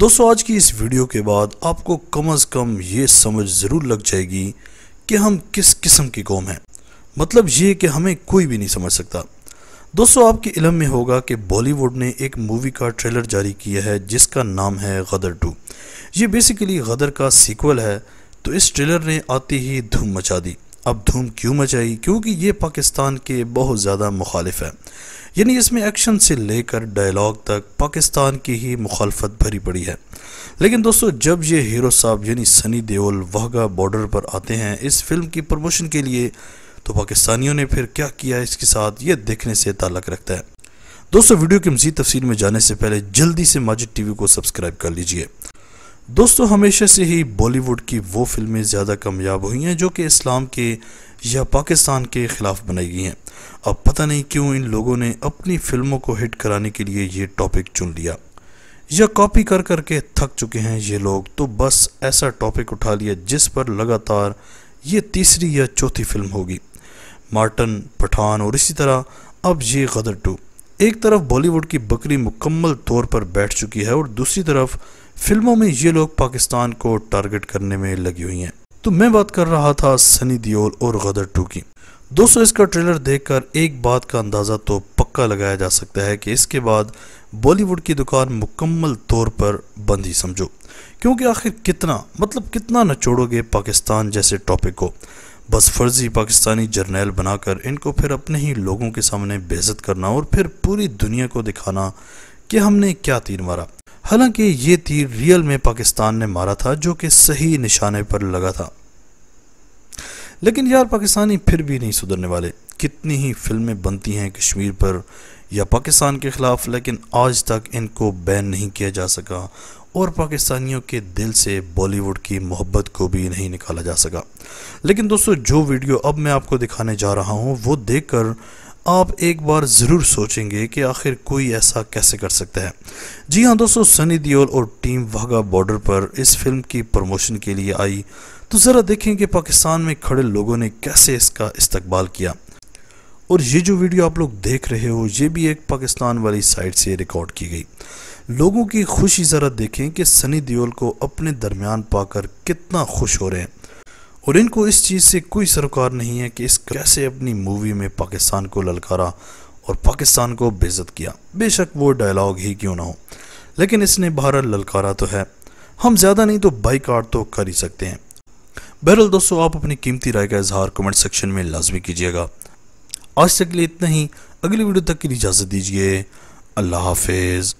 दोस्तों आज की इस वीडियो के बाद आपको कम अज़ कम ये समझ ज़रूर लग जाएगी कि हम किस किस्म की कौम है मतलब ये कि हमें कोई भी नहीं समझ सकता दोस्तों आपके इलम में होगा कि बॉलीवुड ने एक मूवी का ट्रेलर जारी किया है जिसका नाम है गदर टू ये बेसिकली गदर का सीक्वल है तो इस ट्रेलर ने आते ही धूम मचा दी अब धूम क्यों मचाई क्योंकि ये पाकिस्तान के बहुत ज़्यादा मुखालिफ है यानी इसमें एक्शन से लेकर डायलॉग तक पाकिस्तान की ही मुखालफत भरी पड़ी है लेकिन दोस्तों जब ये हीरो साहब यानी सनी देओल वाहगा बॉर्डर पर आते हैं इस फिल्म की प्रमोशन के लिए तो पाकिस्तानियों ने फिर क्या किया इसके साथ ये देखने से ताल्लक रखता है दोस्तों वीडियो की मजीद तफसील में जाने से पहले जल्दी से माजिद टीवी को सब्सक्राइब कर लीजिए दोस्तों हमेशा से ही बॉलीवुड की वो फिल्में ज़्यादा कामयाब हुई हैं जो कि इस्लाम के या पाकिस्तान के ख़िलाफ़ बनाई गई हैं अब पता नहीं क्यों इन लोगों ने अपनी फिल्मों को हिट कराने के लिए ये टॉपिक चुन लिया या कॉपी कर कर के थक चुके हैं ये लोग तो बस ऐसा टॉपिक उठा लिया जिस पर लगातार ये तीसरी या चौथी फिल्म होगी मार्टन पठान और इसी तरह अब ये गदर टू एक तरफ बॉलीवुड की बकरी मुकम्मल तौर पर बैठ चुकी है और दूसरी तरफ फिल्मों में ये लोग पाकिस्तान को टारगेट करने में लगी हुई हैं तो मैं बात कर रहा था सनी दियोल और गदर टू की दोस्तों इसका ट्रेलर देखकर एक बात का अंदाज़ा तो पक्का लगाया जा सकता है कि इसके बाद बॉलीवुड की दुकान मुकम्मल तौर पर बंद ही समझो क्योंकि आखिर कितना मतलब कितना न छोड़ोगे पाकिस्तान जैसे टॉपिक को बस फर्जी पाकिस्तानी जर्नैल बनाकर इनको फिर अपने ही लोगों के सामने बेजत करना और फिर पूरी दुनिया को दिखाना कि हमने क्या तीर मारा हालांकि ये तीर रियल में पाकिस्तान ने मारा था जो कि सही निशाने पर लगा था लेकिन यार पाकिस्तानी फिर भी नहीं सुधरने वाले कितनी ही फिल्में बनती हैं कश्मीर पर या पाकिस्तान के ख़िलाफ़ लेकिन आज तक इनको बैन नहीं किया जा सका और पाकिस्तानियों के दिल से बॉलीवुड की मोहब्बत को भी नहीं निकाला जा सका लेकिन दोस्तों जो वीडियो अब मैं आपको दिखाने जा रहा हूँ वो देखकर आप एक बार ज़रूर सोचेंगे कि आखिर कोई ऐसा कैसे कर सकता है जी हाँ दोस्तों सनी दियोल और टीम वाघा बॉर्डर पर इस फिल्म की प्रमोशन के लिए आई तो ज़रा देखें कि पाकिस्तान में खड़े लोगों ने कैसे इसका इस्तकबाल किया और ये जो वीडियो आप लोग देख रहे हो ये भी एक पाकिस्तान वाली साइट से रिकॉर्ड की गई लोगों की खुशी ज़रा देखें कि सनी दियोल को अपने दरमियान पाकर कितना खुश हो रहे हैं और इनको इस चीज़ से कोई सरोकार नहीं है कि इस कैसे अपनी मूवी में पाकिस्तान को ललकारा और पाकिस्तान को बेजत किया बेशक वो डायलॉग ही क्यों ना हो लेकिन इसने भारत ललकारा तो है हम ज़्यादा नहीं तो बाइकाट तो कर ही सकते हैं बहरल दोस्तों आप अपनी कीमती राय का इजहार कमेंट सेक्शन में लाजमी कीजिएगा आज तक के लिए इतना ही अगली वीडियो तक के लिए इजाज़त दीजिए अल्लाह हाफिज़